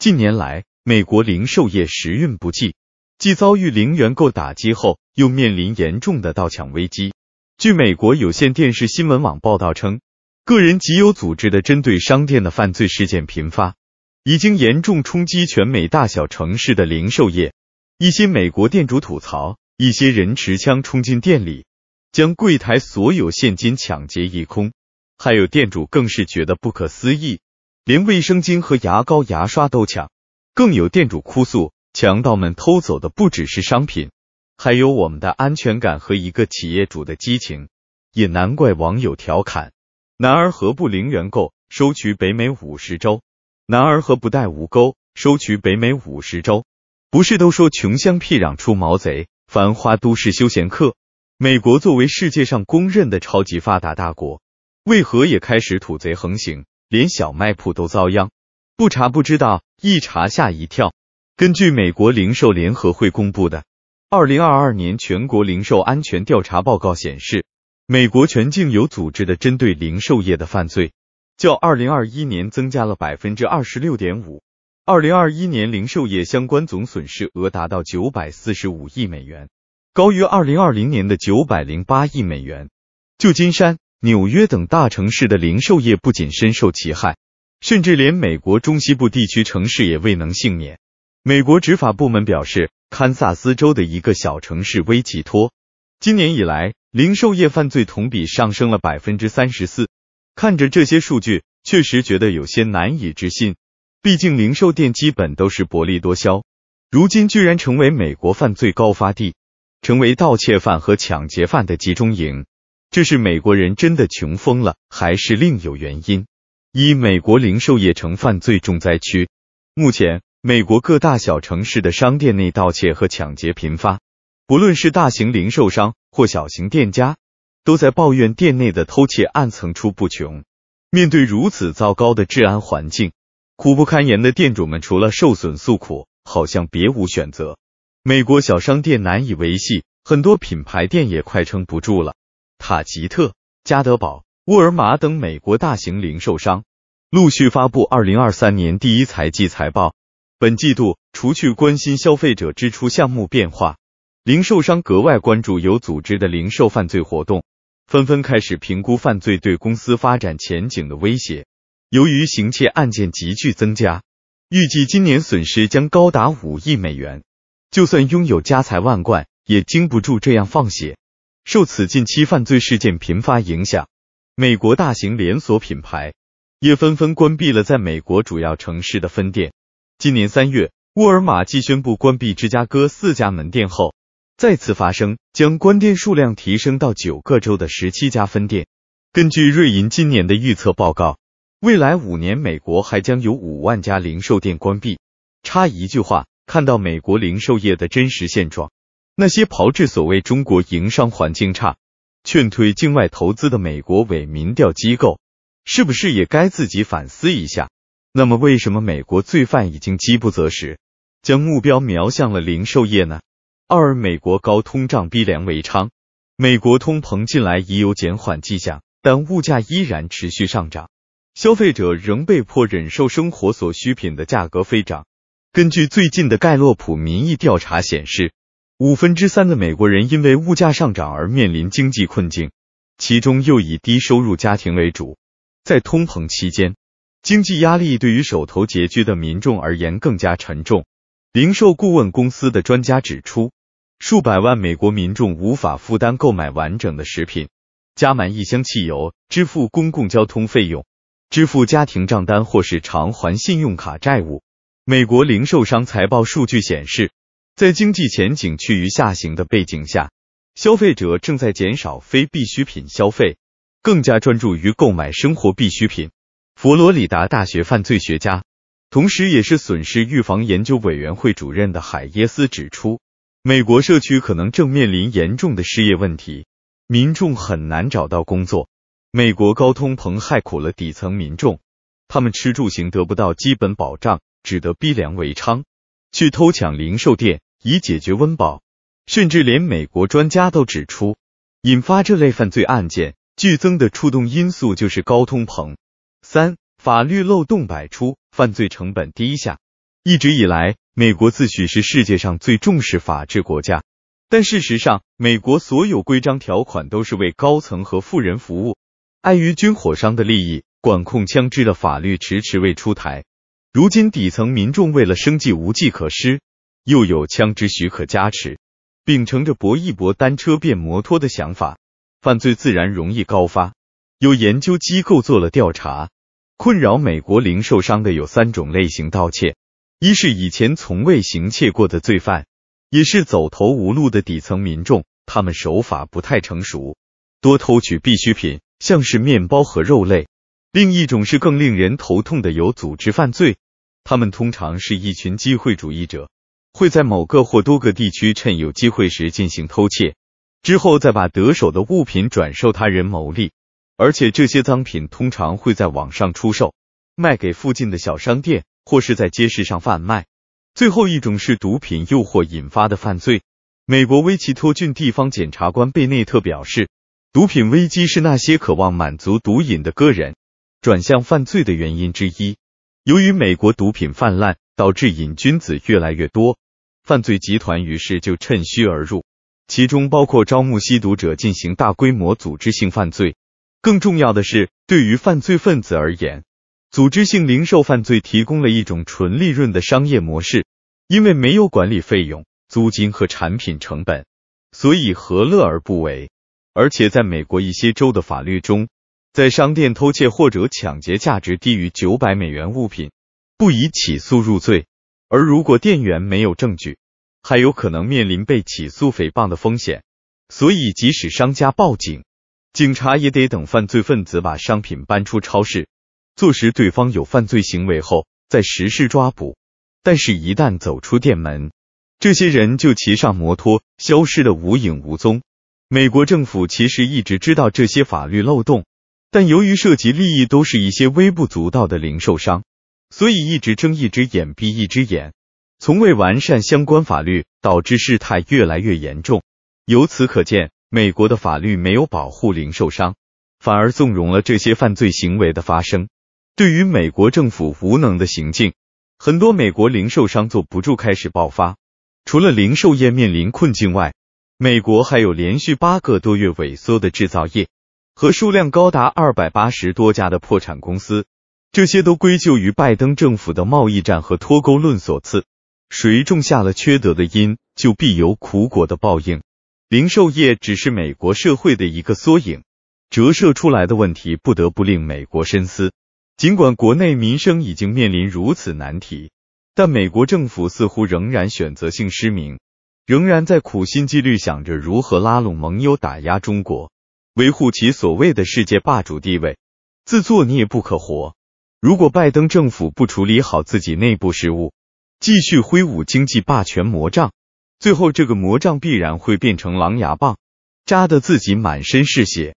近年来，美国零售业时运不济，既遭遇零元购打击后，又面临严重的盗抢危机。据美国有线电视新闻网报道称，个人极有组织的针对商店的犯罪事件频发，已经严重冲击全美大小城市的零售业。一些美国店主吐槽，一些人持枪冲进店里，将柜台所有现金抢劫一空。还有店主更是觉得不可思议。连卫生巾和牙膏、牙刷都抢，更有店主哭诉，强盗们偷走的不只是商品，还有我们的安全感和一个企业主的激情。也难怪网友调侃：“男儿何不零元购，收取北美五十周？男儿何不带无钩，收取北美五十周？”不是都说穷乡僻壤出毛贼，繁华都市休闲客？美国作为世界上公认的超级发达大国，为何也开始土贼横行？连小卖铺都遭殃，不查不知道，一查吓一跳。根据美国零售联合会公布的《二零二二年全国零售安全调查报告》显示，美国全境有组织的针对零售业的犯罪，较二零二一年增加了百分之二十六点五。二零二一年零售业相关总损失额达到九百四十五亿美元，高于二零二零年的九百零八亿美元。旧金山。纽约等大城市的零售业不仅深受其害，甚至连美国中西部地区城市也未能幸免。美国执法部门表示，堪萨斯州的一个小城市威奇托，今年以来零售业犯罪同比上升了百分之三十四。看着这些数据，确实觉得有些难以置信。毕竟，零售店基本都是薄利多销，如今居然成为美国犯罪高发地，成为盗窃犯和抢劫犯的集中营。这是美国人真的穷疯了，还是另有原因？一，美国零售业成犯罪重灾区。目前，美国各大小城市的商店内盗窃和抢劫频发，不论是大型零售商或小型店家，都在抱怨店内的偷窃案层出不穷。面对如此糟糕的治安环境，苦不堪言的店主们除了受损诉苦，好像别无选择。美国小商店难以维系，很多品牌店也快撑不住了。塔吉特、加德堡、沃尔玛等美国大型零售商陆续发布2023年第一财季财报。本季度，除去关心消费者支出项目变化，零售商格外关注有组织的零售犯罪活动，纷纷开始评估犯罪对公司发展前景的威胁。由于行窃案件急剧增加，预计今年损失将高达五亿美元。就算拥有家财万贯，也经不住这样放血。受此近期犯罪事件频发影响，美国大型连锁品牌也纷纷关闭了在美国主要城市的分店。今年三月，沃尔玛继宣布关闭芝加哥四家门店后，再次发声将关店数量提升到九个州的十七家分店。根据瑞银今年的预测报告，未来五年美国还将有五万家零售店关闭。插一句话，看到美国零售业的真实现状。那些炮制所谓中国营商环境差、劝退境外投资的美国伪民调机构，是不是也该自己反思一下？那么，为什么美国罪犯已经饥不择食，将目标瞄向了零售业呢？二、美国高通胀逼良为娼。美国通膨近来已有减缓迹象，但物价依然持续上涨，消费者仍被迫忍受生活所需品的价格飞涨。根据最近的盖洛普民意调查显示。五分之三的美国人因为物价上涨而面临经济困境，其中又以低收入家庭为主。在通膨期间，经济压力对于手头拮据的民众而言更加沉重。零售顾问公司的专家指出，数百万美国民众无法负担购买完整的食品、加满一箱汽油、支付公共交通费用、支付家庭账单或是偿还信用卡债务。美国零售商财报数据显示。在经济前景趋于下行的背景下，消费者正在减少非必需品消费，更加专注于购买生活必需品。佛罗里达大学犯罪学家，同时也是损失预防研究委员会主任的海耶斯指出，美国社区可能正面临严重的失业问题，民众很难找到工作。美国高通膨害苦了底层民众，他们吃住行得不到基本保障，只得逼良为娼，去偷抢零售店。以解决温饱，甚至连美国专家都指出，引发这类犯罪案件剧增的触动因素就是高通膨。三、法律漏洞百出，犯罪成本低下。一直以来，美国自诩是世界上最重视法治国家，但事实上，美国所有规章条款都是为高层和富人服务，碍于军火商的利益，管控枪支的法律迟迟未出台。如今，底层民众为了生计无计可施。又有枪支许可加持，秉承着“搏一搏，单车变摩托”的想法，犯罪自然容易高发。有研究机构做了调查，困扰美国零售商的有三种类型盗窃：一是以前从未行窃过的罪犯，也是走投无路的底层民众，他们手法不太成熟，多偷取必需品，像是面包和肉类；另一种是更令人头痛的有组织犯罪，他们通常是一群机会主义者。会在某个或多个地区趁有机会时进行偷窃，之后再把得手的物品转售他人牟利。而且这些赃品通常会在网上出售，卖给附近的小商店或是在街市上贩卖。最后一种是毒品诱惑引发的犯罪。美国威奇托郡地方检察官贝内特表示，毒品危机是那些渴望满足毒瘾的个人转向犯罪的原因之一。由于美国毒品泛滥。导致瘾君子越来越多，犯罪集团于是就趁虚而入，其中包括招募吸毒者进行大规模组织性犯罪。更重要的是，对于犯罪分子而言，组织性零售犯罪提供了一种纯利润的商业模式，因为没有管理费用、租金和产品成本，所以何乐而不为？而且，在美国一些州的法律中，在商店偷窃或者抢劫价值低于九百美元物品。不以起诉入罪，而如果店员没有证据，还有可能面临被起诉诽谤的风险。所以，即使商家报警，警察也得等犯罪分子把商品搬出超市，坐实对方有犯罪行为后，再实施抓捕。但是，一旦走出店门，这些人就骑上摩托，消失的无影无踪。美国政府其实一直知道这些法律漏洞，但由于涉及利益都是一些微不足道的零售商。所以一直睁一只眼闭一只眼，从未完善相关法律，导致事态越来越严重。由此可见，美国的法律没有保护零售商，反而纵容了这些犯罪行为的发生。对于美国政府无能的行径，很多美国零售商坐不住，开始爆发。除了零售业面临困境外，美国还有连续八个多月萎缩的制造业，和数量高达二百八十多家的破产公司。这些都归咎于拜登政府的贸易战和脱钩论所赐，谁种下了缺德的因，就必有苦果的报应。零售业只是美国社会的一个缩影，折射出来的问题不得不令美国深思。尽管国内民生已经面临如此难题，但美国政府似乎仍然选择性失明，仍然在苦心积虑想着如何拉拢盟友、打压中国，维护其所谓的世界霸主地位。自作孽不可活。如果拜登政府不处理好自己内部事务，继续挥舞经济霸权魔杖，最后这个魔杖必然会变成狼牙棒，扎得自己满身是血。